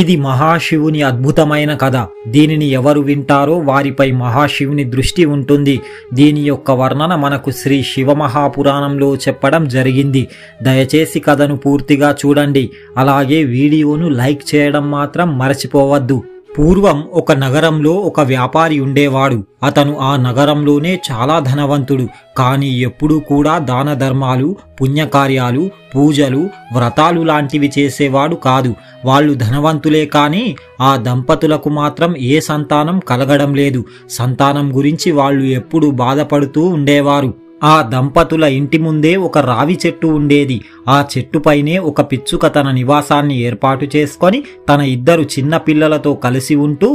ఇది మహాశివుని అద్భుతమైన కథ దీనిని ఎవరు వింటారో వారిపై మహాశివుని దృష్టి ఉంటుంది దీని యొక్క వర్ణన మనకు శ్రీ శివ మహాపురాణంలో చెప్పడం జరిగింది దయచేసి కథను పూర్తిగా చూడండి అలాగే వీడియోను లైక్ చేయడం మాత్రం మరచిపోవద్దు పూర్వం ఒక నగరంలో ఒక వ్యాపారి ఉండేవాడు అతను ఆ నగరంలోనే చాలా ధనవంతుడు కానీ ఎప్పుడూ కూడా దాన ధర్మాలు పుణ్యకార్యాలు పూజలు వ్రతాలు లాంటివి చేసేవాడు కాదు వాళ్ళు ధనవంతులే కానీ ఆ దంపతులకు మాత్రం ఏ సంతానం కలగడం లేదు సంతానం గురించి వాళ్ళు ఎప్పుడూ బాధపడుతూ ఉండేవారు ఆ దంపతుల ఇంటి ముందే ఒక రావి చెట్టు ఉండేది ఆ చెట్టుపైనే ఒక పిచ్చుక తన నివాసాన్ని ఏర్పాటు చేసుకొని తన ఇద్దరు చిన్న పిల్లలతో కలిసి ఉంటూ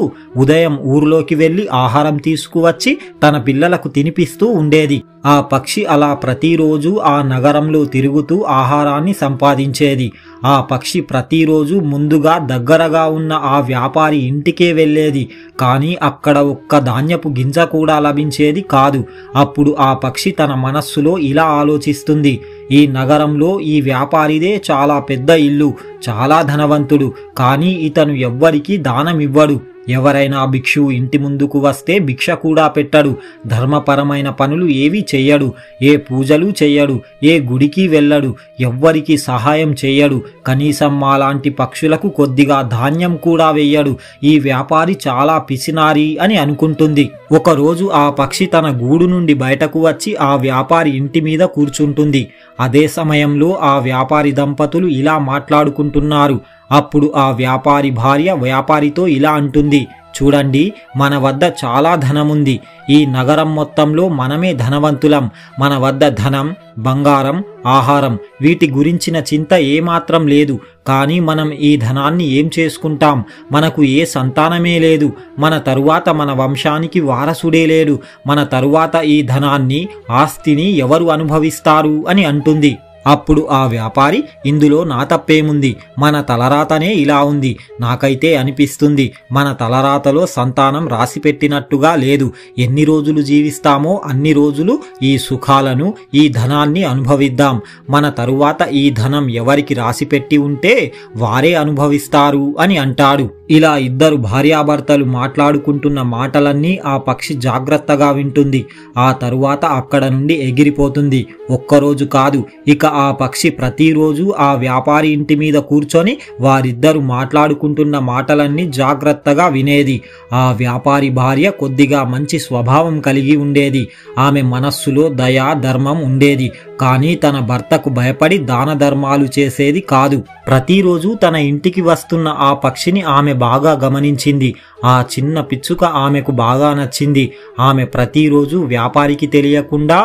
ఉదయం ఊరిలోకి వెళ్లి ఆహారం తీసుకువచ్చి తన పిల్లలకు తినిపిస్తూ ఉండేది ఆ పక్షి అలా ప్రతిరోజు ఆ నగరంలో తిరుగుతూ ఆహారాన్ని సంపాదించేది ఆ పక్షి ప్రతిరోజు ముందుగా దగ్గరగా ఉన్న ఆ వ్యాపారి ఇంటికే వెళ్ళేది కానీ అక్కడ ఒక్క ధాన్యపు గింజ కూడా లభించేది కాదు అప్పుడు ఆ పక్షి తన మనస్సులో ఇలా ఆలోచిస్తుంది ఈ నగరంలో ఈ వ్యాపారిదే చాలా పెద్ద ఇల్లు చాలా ధనవంతుడు కానీ ఇతను ఎవ్వరికీ దానమివ్వడు ఎవరైనా భిక్షువు ఇంటి ముందుకు వస్తే భిక్ష కూడా పెట్టడు ధర్మపరమైన పనులు ఏవి చెయ్యడు ఏ పూజలు చెయ్యడు ఏ గుడికి వెళ్ళడు ఎవ్వరికి సహాయం చేయడు కనీసం మాలాంటి పక్షులకు కొద్దిగా ధాన్యం కూడా వెయ్యడు ఈ వ్యాపారి చాలా పిసినారి అని అనుకుంటుంది ఒకరోజు ఆ పక్షి తన గూడు నుండి బయటకు వచ్చి ఆ వ్యాపారి ఇంటి మీద కూర్చుంటుంది అదే సమయంలో ఆ వ్యాపారి దంపతులు ఇలా మాట్లాడుకుంటున్నారు అప్పుడు ఆ వ్యాపారి భార్య వ్యాపారితో ఇలా అంటుంది చూడండి మన వద్ద చాలా ధనముంది ఈ నగరం మొత్తంలో మనమే ధనవంతులం మన వద్ద ధనం బంగారం ఆహారం వీటి గురించిన చింత ఏమాత్రం లేదు కానీ మనం ఈ ధనాన్ని ఏం చేసుకుంటాం మనకు ఏ సంతానమే లేదు మన తరువాత మన వంశానికి వారసుడే లేడు మన తరువాత ఈ ధనాన్ని ఆస్తిని ఎవరు అనుభవిస్తారు అని అంటుంది అప్పుడు ఆ వ్యాపారి ఇందులో నా తప్పేముంది మన తలరాతనే ఇలా ఉంది నాకైతే అనిపిస్తుంది మన తలరాతలో సంతానం రాసిపెట్టినట్టుగా లేదు ఎన్ని రోజులు జీవిస్తామో అన్ని రోజులు ఈ సుఖాలను ఈ ధనాన్ని అనుభవిద్దాం మన తరువాత ఈ ధనం ఎవరికి రాసిపెట్టి ఉంటే వారే అనుభవిస్తారు అని అంటాడు ఇలా ఇద్దరు భార్యాభర్తలు మాట్లాడుకుంటున్న మాటలన్నీ ఆ పక్షి జాగ్రత్తగా వింటుంది ఆ తరువాత అక్కడ నుండి ఎగిరిపోతుంది ఒక్కరోజు కాదు ఇక ఆ పక్షి ప్రతిరోజు ఆ వ్యాపారి ఇంటి మీద కూర్చొని వారిద్దరు మాట్లాడుకుంటున్న మాటలన్నీ జాగ్రత్తగా వినేది ఆ వ్యాపారి భార్య కొద్దిగా మంచి స్వభావం కలిగి ఉండేది ఆమె మనస్సులో దయా ధర్మం ఉండేది కానీ తన భర్తకు భయపడి దాన ధర్మాలు చేసేది కాదు ప్రతిరోజు తన ఇంటికి వస్తున్న ఆ పక్షిని ఆమె బాగా గమనించింది ఆ చిన్న పిచ్చుక ఆమెకు బాగా నచ్చింది ఆమె ప్రతిరోజు వ్యాపారికి తెలియకుండా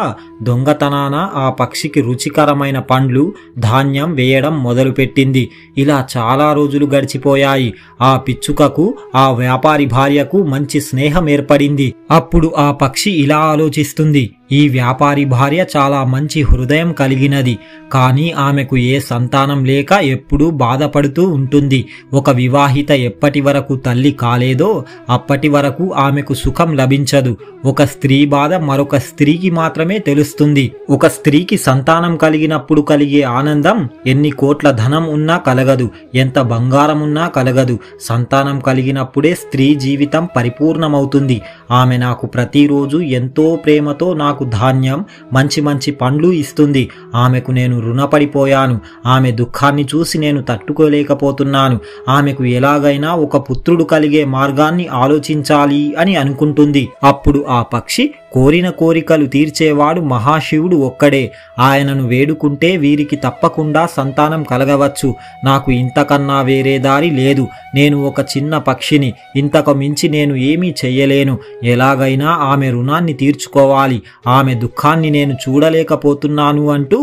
దొంగతనాన ఆ పక్షికి రుచికరమైన పండ్లు ధాన్యం వేయడం మొదలుపెట్టింది ఇలా చాలా రోజులు గడిచిపోయాయి ఆ పిచ్చుకకు ఆ వ్యాపారి భార్యకు మంచి స్నేహం ఏర్పడింది అప్పుడు ఆ పక్షి ఇలా ఆలోచిస్తుంది ఈ వ్యాపారి భార్య చాలా మంచి హృదయం కలిగినది కానీ ఆమెకు ఏ సంతానం లేక ఎప్పుడూ బాధపడుతూ ఉంటుంది ఒక వివాహిత ఎప్పటి వరకు తల్లి కాలేదో అప్పటి వరకు ఆమెకు సుఖం లభించదు ఒక స్త్రీ బాధ మరొక స్త్రీకి మాత్రమే తెలుస్తుంది ఒక స్త్రీకి సంతానం కలిగినప్పుడు కలిగే ఆనందం ఎన్ని కోట్ల ధనం ఉన్నా కలగదు ఎంత బంగారం ఉన్నా కలగదు సంతానం కలిగినప్పుడే స్త్రీ జీవితం పరిపూర్ణమవుతుంది ఆమె నాకు ప్రతిరోజు ఎంతో ప్రేమతో నాకు ధాన్యం మంచి మంచి పండ్లు ఇస్తుంది ఆమెకు నేను రుణపడిపోయాను ఆమె దుఃఖాన్ని చూసి నేను తట్టుకోలేకపోతున్నాను ఆమెకు ఎలాగైనా ఒక పుత్రుడు కలిగే మార్గాన్ని ఆలోచించాలి అని అనుకుంటుంది అప్పుడు ఆ పక్షి కోరిన కోరికలు తీర్చేవాడు మహాశివుడు ఒక్కడే ఆయనను వేడుకుంటే వీరికి తప్పకుండా సంతానం కలగవచ్చు నాకు ఇంతకన్నా వేరే దారి లేదు నేను ఒక చిన్న పక్షిని ఇంతకు మించి నేను ఏమీ చెయ్యలేను ఎలాగైనా ఆమె రుణాన్ని తీర్చుకోవాలి ఆమె దుఃఖాన్ని నేను చూడలేకపోతున్నాను అంటూ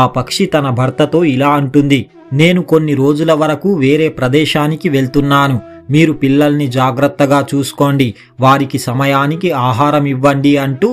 ఆ పక్షి తన భర్తతో ఇలా అంటుంది నేను కొన్ని రోజుల వరకు వేరే ప్రదేశానికి వెళ్తున్నాను మీరు పిల్లల్ని జాగ్రత్తగా చూసుకోండి వారికి సమయానికి ఆహారం ఇవ్వండి అంటూ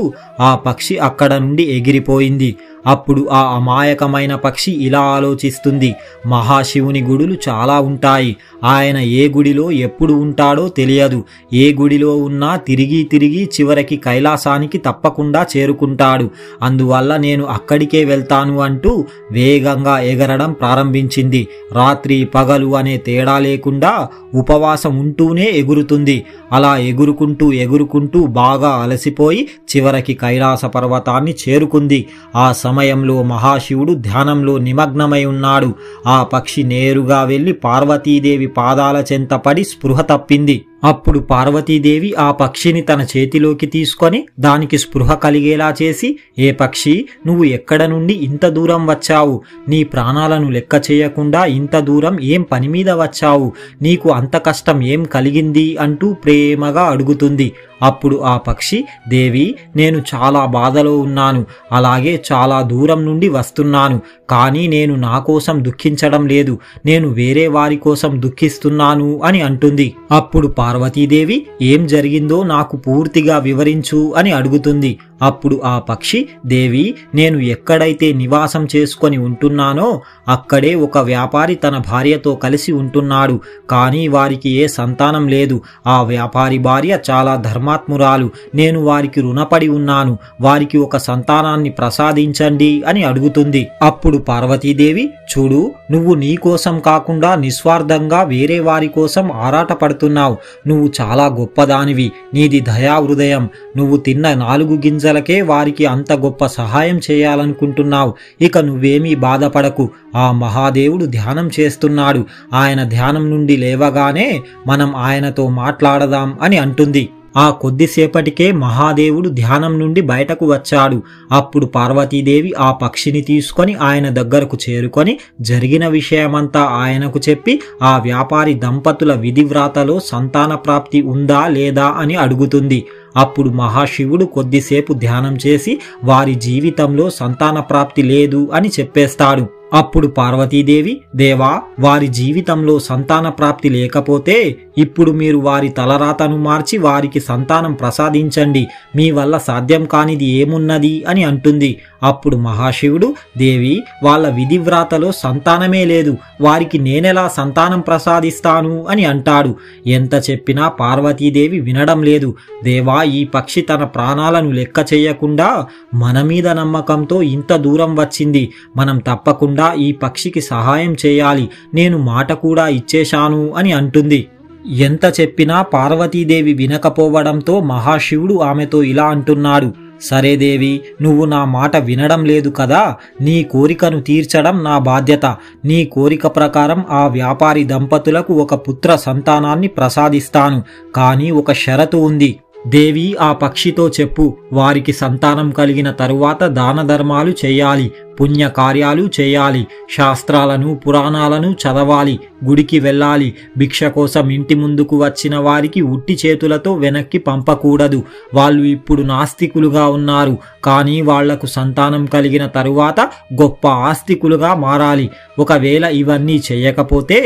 ఆ పక్షి అక్కడ నుండి ఎగిరిపోయింది అప్పుడు ఆ అమాయకమైన పక్షి ఇలా ఆలోచిస్తుంది మహాశివుని గుడులు చాలా ఉంటాయి ఆయన ఏ గుడిలో ఎప్పుడు ఉంటాడో తెలియదు ఏ గుడిలో ఉన్నా తిరిగి తిరిగి చివరికి కైలాసానికి తప్పకుండా చేరుకుంటాడు అందువల్ల నేను అక్కడికే వెళ్తాను అంటూ వేగంగా ఎగరడం ప్రారంభించింది రాత్రి పగలు అనే తేడా లేకుండా ఉపవాసం ఉంటూనే ఎగురుతుంది అలా ఎగురుకుంటూ ఎగురుకుంటూ బాగా అలసిపోయి చివరికి కైలాస పర్వతాన్ని చేరుకుంది ఆ సమయం సమయంలో మహాశివుడు ధ్యానంలో నిమగ్నమై ఉన్నాడు ఆ పక్షి నేరుగా వెళ్ళి పార్వతీదేవి పాదాల చెంతపడి స్పృహ తప్పింది అప్పుడు పార్వతీదేవి ఆ పక్షిని తన చేతిలోకి తీసుకొని దానికి స్పృహ కలిగేలా చేసి ఏ పక్షి నువ్వు ఎక్కడ నుండి ఇంత దూరం వచ్చావు నీ ప్రాణాలను లెక్క చేయకుండా ఇంత దూరం ఏం పని మీద వచ్చావు నీకు అంత కష్టం ఏం కలిగింది అంటూ ప్రేమగా అడుగుతుంది అప్పుడు ఆ పక్షి దేవి నేను చాలా బాధలో ఉన్నాను అలాగే చాలా దూరం నుండి వస్తున్నాను కానీ నేను నా కోసం దుఃఖించడం లేదు నేను వేరే వారి కోసం దుఃఖిస్తున్నాను అని అంటుంది అప్పుడు పార్వ పార్వతీదేవి ఏం జరిగిందో నాకు పూర్తిగా వివరించు అని అడుగుతుంది అప్పుడు ఆ పక్షి దేవి నేను ఎక్కడైతే నివాసం చేసుకొని ఉంటున్నానో అక్కడే ఒక వ్యాపారి తన భార్యతో కలిసి ఉంటున్నాడు కానీ వారికి ఏ సంతానం లేదు ఆ వ్యాపారి భార్య చాలా ధర్మాత్మురాలు నేను వారికి రుణపడి ఉన్నాను వారికి ఒక సంతానాన్ని ప్రసాదించండి అని అడుగుతుంది అప్పుడు పార్వతీదేవి చూడు నువ్వు నీ కోసం కాకుండా నిస్వార్థంగా వేరే వారి కోసం ఆరాటపడుతున్నావు నువ్వు చాలా గొప్పదానివి నీది దయా హృదయం నువ్వు తిన్న నాలుగు గింజ ప్రజలకే వారికి అంత గొప్ప సహాయం చేయాలనుకుంటున్నావు ఇక నువ్వేమీ బాధపడకు ఆ మహాదేవుడు ధ్యానం చేస్తున్నాడు ఆయన ధ్యానం నుండి లేవగానే మనం ఆయనతో మాట్లాడదాం అని అంటుంది ఆ కొద్దిసేపటికే మహాదేవుడు ధ్యానం నుండి బయటకు వచ్చాడు అప్పుడు పార్వతీదేవి ఆ పక్షిని తీసుకొని ఆయన దగ్గరకు చేరుకొని జరిగిన విషయమంతా ఆయనకు చెప్పి ఆ వ్యాపారి దంపతుల విధివ్రాతలో సంతాన ప్రాప్తి ఉందా లేదా అని అడుగుతుంది అప్పుడు మహాశివుడు కొద్దిసేపు ధ్యానం చేసి వారి జీవితంలో సంతాన ప్రాప్తి లేదు అని చెప్పేస్తాడు అప్పుడు పార్వతీదేవి దేవా వారి జీవితంలో సంతాన ప్రాప్తి లేకపోతే ఇప్పుడు మీరు వారి తలరాతను మార్చి వారికి సంతానం ప్రసాదించండి మీ వల్ల సాధ్యం కానిది ఏమున్నది అని అంటుంది అప్పుడు మహాశివుడు దేవి వాళ్ళ విధివ్రాతలో సంతానమే లేదు వారికి నేనెలా సంతానం ప్రసాదిస్తాను అని అంటాడు ఎంత చెప్పినా పార్వతీదేవి వినడం లేదు దేవా ఈ పక్షి తన ప్రాణాలను లెక్క చేయకుండా మన మీద నమ్మకంతో ఇంత దూరం వచ్చింది మనం తప్పకుండా లేకుండా ఈ పక్షికి సహాయం చేయాలి నేను మాట కూడా ఇచ్చేశాను అని అంటుంది ఎంత చెప్పినా పార్వతీదేవి వినకపోవడంతో మహాశివుడు ఆమెతో ఇలా అంటున్నాడు సరే దేవి నువ్వు నా మాట వినడం లేదు కదా నీ కోరికను తీర్చడం నా బాధ్యత నీ కోరిక ప్రకారం ఆ వ్యాపారి దంపతులకు ఒక పుత్ర సంతానాన్ని ప్రసాదిస్తాను కానీ ఒక షరతు ఉంది దేవి ఆ పక్షితో చెప్పు వారికి సంతానం కలిగిన తరువాత దాన ధర్మాలు చేయాలి పుణ్యకార్యాలు చేయాలి శాస్త్రాలను పురాణాలను చదవాలి గుడికి వెళ్ళాలి భిక్ష కోసం ఇంటి ముందుకు వచ్చిన వారికి ఉట్టి చేతులతో వెనక్కి పంపకూడదు వాళ్ళు ఇప్పుడు నాస్తికులుగా ఉన్నారు కానీ వాళ్లకు సంతానం కలిగిన తరువాత గొప్ప ఆస్తికులుగా మారాలి ఒకవేళ ఇవన్నీ చేయకపోతే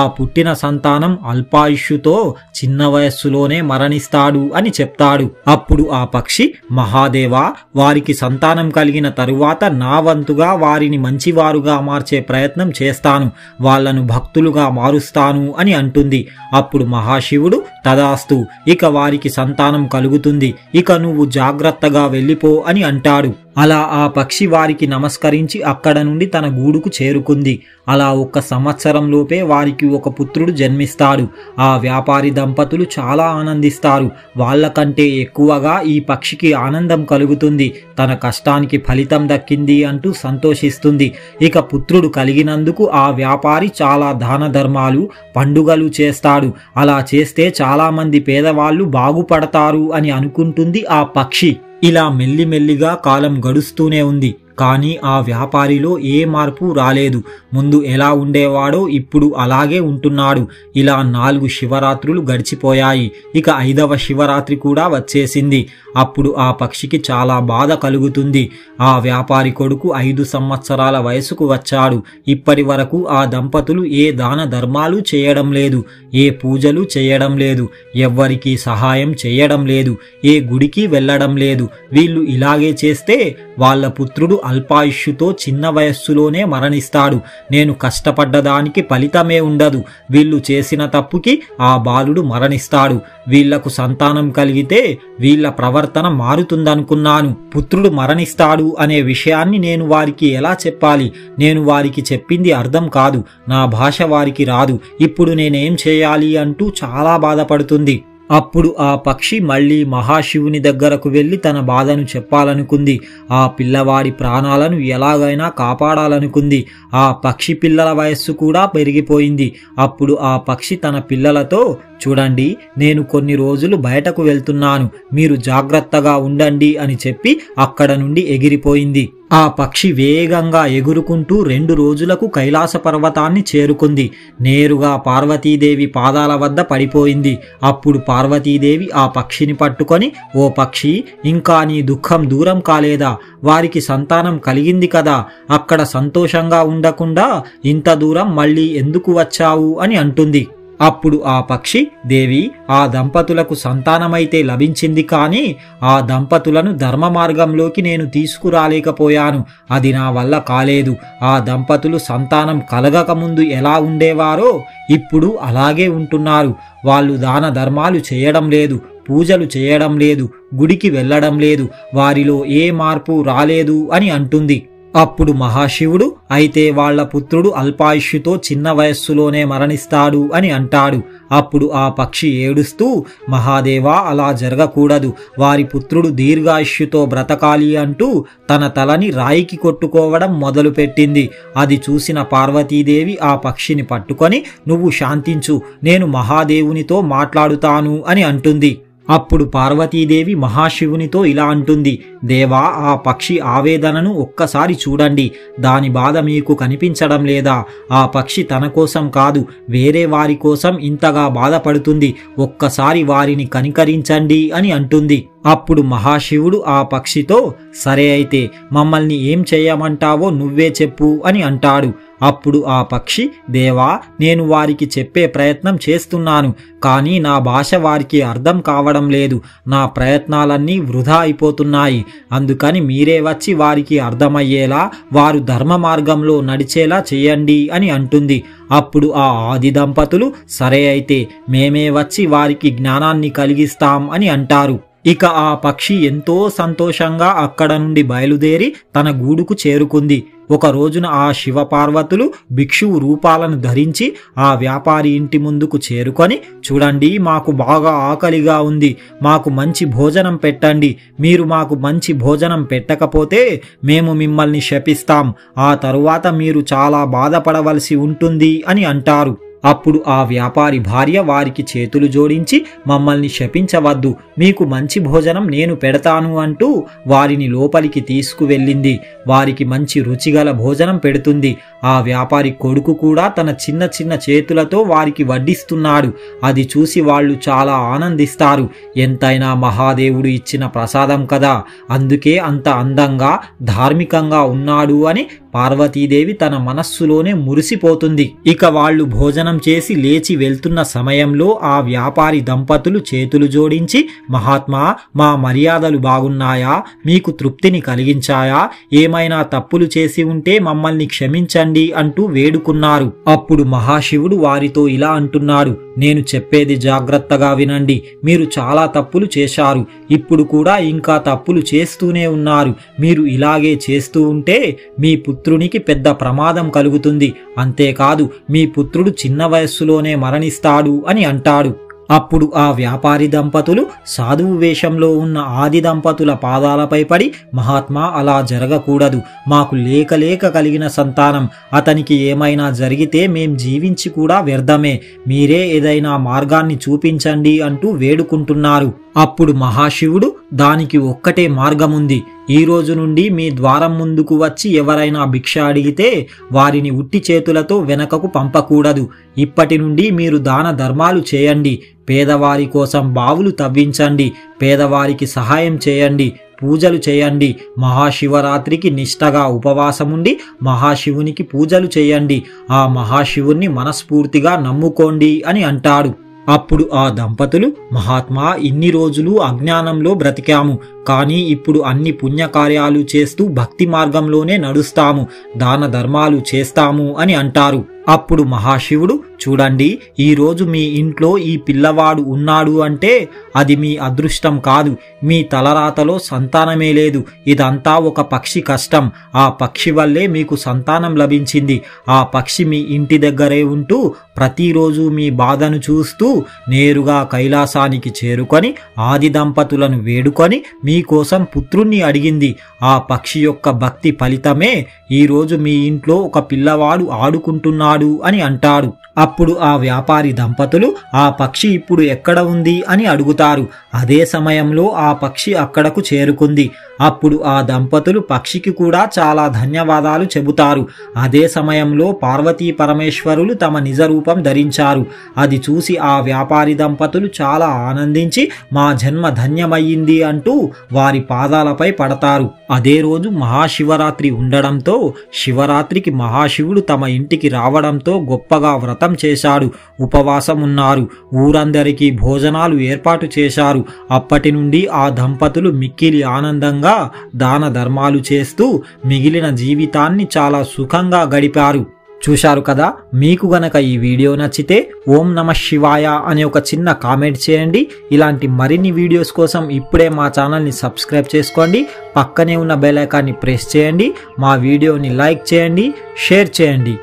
ఆ పుట్టిన సంతానం అల్పాయుష్యుతో చిన్న వయస్సులోనే మరణిస్తాడు అని చెప్తాడు అప్పుడు ఆ పక్షి మహాదేవా వారికి సంతానం కలిగిన తరువాత నా వంతు వారుగా వారిని మంచివారుగా మార్చే ప్రయత్నం చేస్తాను వాళ్లను భక్తులుగా మారుస్తాను అని అంటుంది అప్పుడు మహాశివుడు తదాస్తు ఇక వారికి సంతానం కలుగుతుంది ఇక నువ్వు జాగ్రత్తగా వెళ్ళిపో అని అంటాడు అలా ఆ పక్షి వారికి నమస్కరించి అక్కడ నుండి తన గూడుకు చేరుకుంది అలా ఒక్క సంవత్సరంలోపే వారికి ఒక పుత్రుడు జన్మిస్తాడు ఆ వ్యాపారి దంపతులు చాలా ఆనందిస్తారు వాళ్ళకంటే ఎక్కువగా ఈ పక్షికి ఆనందం కలుగుతుంది తన కష్టానికి ఫలితం దక్కింది అంటూ సంతోషిస్తుంది ఇక పుత్రుడు కలిగినందుకు ఆ వ్యాపారి చాలా దాన ధర్మాలు పండుగలు చేస్తాడు అలా చేస్తే చాలామంది పేదవాళ్ళు బాగుపడతారు అని అనుకుంటుంది ఆ పక్షి ఇలా మెల్లిమెల్లిగా కాలం గడుస్తూనే ఉంది కానీ ఆ వ్యాపారిలో ఏ మార్పు రాలేదు ముందు ఎలా ఉండేవాడో ఇప్పుడు అలాగే ఉంటున్నాడు ఇలా నాలుగు శివరాత్రులు గడిచిపోయాయి ఇక ఐదవ శివరాత్రి కూడా వచ్చేసింది అప్పుడు ఆ పక్షికి చాలా బాధ కలుగుతుంది ఆ వ్యాపారి కొడుకు ఐదు సంవత్సరాల వయసుకు వచ్చాడు ఇప్పటి వరకు ఆ దంపతులు ఏ దాన ధర్మాలు చేయడం లేదు ఏ పూజలు చేయడం లేదు ఎవ్వరికీ సహాయం చేయడం లేదు ఏ గుడికి వెళ్ళడం లేదు వీళ్ళు ఇలాగే చేస్తే వాళ్ళ పుత్రుడు అల్పాయుష్యుతో చిన్న వయస్సులోనే మరణిస్తాడు నేను కష్టపడ్డదానికి ఫలితమే ఉండదు వీళ్ళు చేసిన తప్పుకి ఆ బాలుడు మరణిస్తాడు వీళ్లకు సంతానం కలిగితే వీళ్ల ప్రవర్తన మారుతుందనుకున్నాను పుత్రుడు మరణిస్తాడు అనే విషయాన్ని నేను వారికి ఎలా చెప్పాలి నేను వారికి చెప్పింది అర్థం కాదు నా భాష వారికి రాదు ఇప్పుడు నేనేం చేయాలి అంటూ చాలా బాధపడుతుంది అప్పుడు ఆ పక్షి మళ్ళీ మహాశివుని దగ్గరకు వెళ్ళి తన బాధను చెప్పాలనుకుంది ఆ పిల్లవాడి ప్రాణాలను ఎలాగైనా కాపాడాలనుకుంది ఆ పక్షి పిల్లల వయస్సు కూడా పెరిగిపోయింది అప్పుడు ఆ పక్షి తన పిల్లలతో చూడండి నేను కొన్ని రోజులు బయటకు వెళ్తున్నాను మీరు జాగ్రత్తగా ఉండండి అని చెప్పి అక్కడ నుండి ఎగిరిపోయింది ఆ పక్షి వేగంగా ఎగురుకుంటూ రెండు రోజులకు కైలాస పర్వతాన్ని చేరుకుంది నేరుగా పార్వతీదేవి పాదాల వద్ద పడిపోయింది అప్పుడు పార్వతీదేవి ఆ పక్షిని పట్టుకొని ఓ పక్షి ఇంకా నీ దుఃఖం దూరం కాలేదా వారికి సంతానం కలిగింది కదా అక్కడ సంతోషంగా ఉండకుండా ఇంత దూరం మళ్ళీ ఎందుకు వచ్చావు అని అంటుంది అప్పుడు ఆ పక్షి దేవి ఆ దంపతులకు సంతానమైతే లభించింది కానీ ఆ దంపతులను ధర్మ మార్గంలోకి నేను తీసుకురాలేకపోయాను అది నా వల్ల కాలేదు ఆ దంపతులు సంతానం కలగకముందు ఎలా ఉండేవారో ఇప్పుడు అలాగే ఉంటున్నారు వాళ్ళు దాన ధర్మాలు చేయడం లేదు పూజలు చేయడం లేదు గుడికి వెళ్ళడం లేదు వారిలో ఏ మార్పు రాలేదు అని అంటుంది అప్పుడు మహాశివుడు అయితే వాళ్ల పుత్రుడు అల్పాయుష్యుతో చిన్న వయస్సులోనే మరణిస్తాడు అని అంటాడు అప్పుడు ఆ పక్షి ఏడుస్తూ మహాదేవా అలా జరగకూడదు వారి పుత్రుడు దీర్ఘాయుష్యుతో బ్రతకాలి అంటూ తన తలని రాయికి కొట్టుకోవడం మొదలుపెట్టింది అది చూసిన పార్వతీదేవి ఆ పక్షిని పట్టుకొని నువ్వు శాంతించు నేను మహాదేవునితో మాట్లాడుతాను అని అంటుంది అప్పుడు పార్వతీదేవి మహాశివునితో ఇలా అంటుంది దేవా ఆ పక్షి ఆవేదనను ఒక్కసారి చూడండి దాని బాధ మీకు కనిపించడం లేదా ఆ పక్షి తన కోసం కాదు వేరే వారి కోసం ఇంతగా బాధపడుతుంది ఒక్కసారి వారిని కనికరించండి అని అంటుంది అప్పుడు మహాశివుడు ఆ పక్షితో సరే అయితే మమ్మల్ని ఏం చేయమంటావో నువ్వే చెప్పు అని అంటాడు అప్పుడు ఆ పక్షి దేవా నేను వారికి చెప్పే ప్రయత్నం చేస్తున్నాను కానీ నా భాష వారికి అర్థం కావడం లేదు నా ప్రయత్నాలన్నీ వృధా అయిపోతున్నాయి అందుకని మీరే వచ్చి వారికి అర్థమయ్యేలా వారు ధర్మ మార్గంలో నడిచేలా చేయండి అని అంటుంది అప్పుడు ఆ ఆది దంపతులు సరే అయితే మేమే వచ్చి వారికి జ్ఞానాన్ని కలిగిస్తాం అని అంటారు ఇక ఆ పక్షి ఎంతో సంతోషంగా అక్కడ నుండి బయలుదేరి తన గూడుకు చేరుకుంది ఒక రోజున ఆ శివపార్వతులు భిక్షువు రూపాలను ధరించి ఆ వ్యాపారి ఇంటి ముందుకు చేరుకొని చూడండి మాకు బాగా ఆకలిగా ఉంది మాకు మంచి భోజనం పెట్టండి మీరు మాకు మంచి భోజనం పెట్టకపోతే మేము మిమ్మల్ని శపిస్తాం ఆ తరువాత మీరు చాలా బాధపడవలసి ఉంటుంది అని అంటారు అప్పుడు ఆ వ్యాపారి భార్య వారికి చేతులు జోడించి మమ్మల్ని శపించవద్దు మీకు మంచి భోజనం నేను పెడతాను అంటూ వారిని లోపలికి తీసుకువెళ్ళింది వారికి మంచి రుచిగల భోజనం పెడుతుంది ఆ వ్యాపారి కొడుకు కూడా తన చిన్న చిన్న చేతులతో వారికి వడ్డిస్తున్నాడు అది చూసి వాళ్ళు చాలా ఆనందిస్తారు ఎంతైనా మహాదేవుడు ఇచ్చిన ప్రసాదం కదా అందుకే అంత అందంగా ధార్మికంగా ఉన్నాడు అని పార్వతీదేవి తన మనస్సులోనే మురిసిపోతుంది ఇక వాళ్ళు భోజనం చేసి లేచి వెళ్తున్న సమయంలో ఆ వ్యాపారి దంపతులు చేతులు జోడించి మహాత్మా మా మర్యాదలు బాగున్నాయా మీకు తృప్తిని కలిగించాయా ఏమైనా తప్పులు చేసి ఉంటే మమ్మల్ని క్షమించండి అంటూ వేడుకున్నారు అప్పుడు మహాశివుడు వారితో ఇలా అంటున్నాడు నేను చెప్పేది జాగ్రత్తగా వినండి మీరు చాలా తప్పులు చేశారు ఇప్పుడు కూడా ఇంకా తప్పులు చేస్తూనే ఉన్నారు మీరు ఇలాగే చేస్తూ ఉంటే మీ పుత్రునికి పెద్ద ప్రమాదం కలుగుతుంది అంతేకాదు మీ పుత్రుడు చిన్న వయస్సులోనే మరణిస్తాడు అని అంటాడు అప్పుడు ఆ వ్యాపారి దంపతులు సాధువు వేషంలో ఉన్న ఆది దంపతుల పాదాలపై పడి మహాత్మా అలా జరగకూడదు మాకు లేక లేక కలిగిన సంతానం అతనికి ఏమైనా జరిగితే మేం జీవించి కూడా వ్యర్థమే మీరే ఏదైనా మార్గాన్ని చూపించండి అంటూ వేడుకుంటున్నారు అప్పుడు మహాశివుడు దానికి ఒక్కటే మార్గముంది ఈ రోజు నుండి మీ ద్వారం ముందుకు వచ్చి ఎవరైనా భిక్ష అడిగితే వారిని ఉట్టి చేతులతో వెనకకు పంపకూడదు ఇప్పటి నుండి మీరు దాన ధర్మాలు చేయండి పేదవారి కోసం బావులు తవ్వించండి పేదవారికి సహాయం చేయండి పూజలు చేయండి మహాశివరాత్రికి నిష్ఠగా ఉపవాసముండి మహాశివునికి పూజలు చేయండి ఆ మహాశివుణ్ణి మనస్ఫూర్తిగా నమ్ముకోండి అని అంటాడు అప్పుడు ఆ దంపతులు మహాత్మా ఇన్ని రోజులు అజ్ఞానంలో బ్రతికాము కానీ ఇప్పుడు అన్ని పుణ్యకార్యాలు చేస్తూ భక్తి మార్గంలోనే నడుస్తాము దాన ధర్మాలు చేస్తాము అని అంటారు అప్పుడు మహాశివుడు చూడండి ఈరోజు మీ ఇంట్లో ఈ పిల్లవాడు ఉన్నాడు అంటే అది మీ అదృష్టం కాదు మీ తలరాతలో సంతానమే లేదు ఇదంతా ఒక పక్షి కష్టం ఆ పక్షి వల్లే మీకు సంతానం లభించింది ఆ పక్షి మీ ఇంటి దగ్గరే ఉంటూ ప్రతిరోజు మీ బాధను చూస్తూ నేరుగా కైలాసానికి చేరుకొని ఆది దంపతులను వేడుకొని మీకోసం పుత్రుణ్ణి అడిగింది ఆ పక్షి యొక్క భక్తి ఫలితమే ఈరోజు మీ ఇంట్లో ఒక పిల్లవాడు ఆడుకుంటున్నాడు అని అంటాడు అప్పుడు ఆ వ్యాపారి దంపతులు ఆ పక్షి ఇప్పుడు ఎక్కడ ఉంది అని అడుగుతారు అదే సమయంలో ఆ పక్షి అక్కడకు చేరుకుంది అప్పుడు ఆ దంపతులు పక్షికి కూడా చాలా ధన్యవాదాలు చెబుతారు అదే సమయంలో పార్వతీ పరమేశ్వరులు తమ నిజ రూపం ధరించారు అది చూసి ఆ వ్యాపారి దంపతులు చాలా ఆనందించి మా జన్మ ధన్యమయ్యింది అంటూ వారి పాదాలపై పడతారు అదే రోజు మహాశివరాత్రి ఉండడంతో శివరాత్రికి మహాశివుడు తమ ఇంటికి రావడంతో గొప్పగా వ్రత వ్రతం చేశాడు ఉపవాసం ఉన్నారు ఊరందరికీ భోజనాలు ఏర్పాటు చేశారు అప్పటి నుండి ఆ దంపతులు మిక్కిలి ఆనందంగా దాన ధర్మాలు చేస్తూ మిగిలిన జీవితాన్ని చాలా సుఖంగా గడిపారు చూశారు కదా మీకు గనక ఈ వీడియో నచ్చితే ఓం నమ శివాయ అనే ఒక చిన్న కామెంట్ చేయండి ఇలాంటి మరిన్ని వీడియోస్ కోసం ఇప్పుడే మా ఛానల్ని సబ్స్క్రైబ్ చేసుకోండి పక్కనే ఉన్న బెల్ ప్రెస్ చేయండి మా వీడియోని లైక్ చేయండి షేర్ చేయండి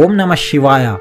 ఓం నమ శివాయ